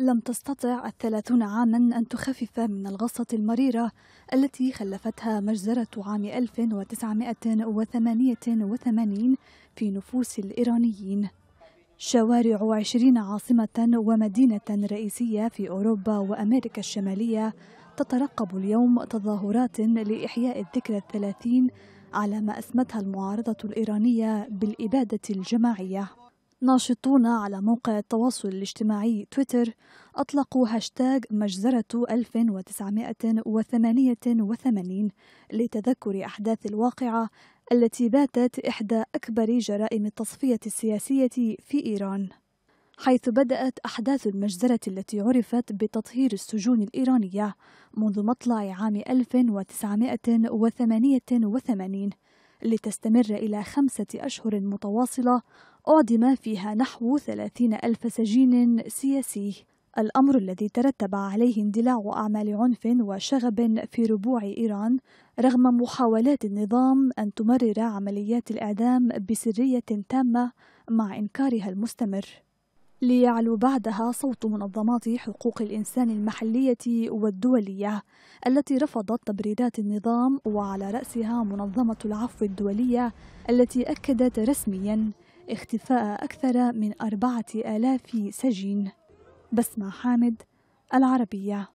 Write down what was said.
لم تستطع الثلاثون عاما أن تخفف من الغصة المريرة التي خلفتها مجزرة عام 1988 في نفوس الإيرانيين شوارع عشرين عاصمة ومدينة رئيسية في أوروبا وأمريكا الشمالية تترقب اليوم تظاهرات لإحياء الذكرى الثلاثين على ما أسمتها المعارضة الإيرانية بالإبادة الجماعية ناشطون على موقع التواصل الاجتماعي تويتر أطلقوا هاشتاغ مجزرة 1988 لتذكر أحداث الواقعة التي باتت إحدى أكبر جرائم التصفية السياسية في إيران حيث بدأت أحداث المجزرة التي عرفت بتطهير السجون الإيرانية منذ مطلع عام 1988 لتستمر إلى خمسة أشهر متواصلة أعدم فيها نحو ثلاثين ألف سجين سياسي الأمر الذي ترتب عليه اندلاع أعمال عنف وشغب في ربوع إيران رغم محاولات النظام أن تمرر عمليات الإعدام بسرية تامة مع إنكارها المستمر ليعلو بعدها صوت منظمات حقوق الإنسان المحلية والدولية التي رفضت تبريرات النظام وعلى رأسها منظمة العفو الدولية التي أكدت رسمياً اختفاء أكثر من أربعة آلاف سجين بسمة حامد العربية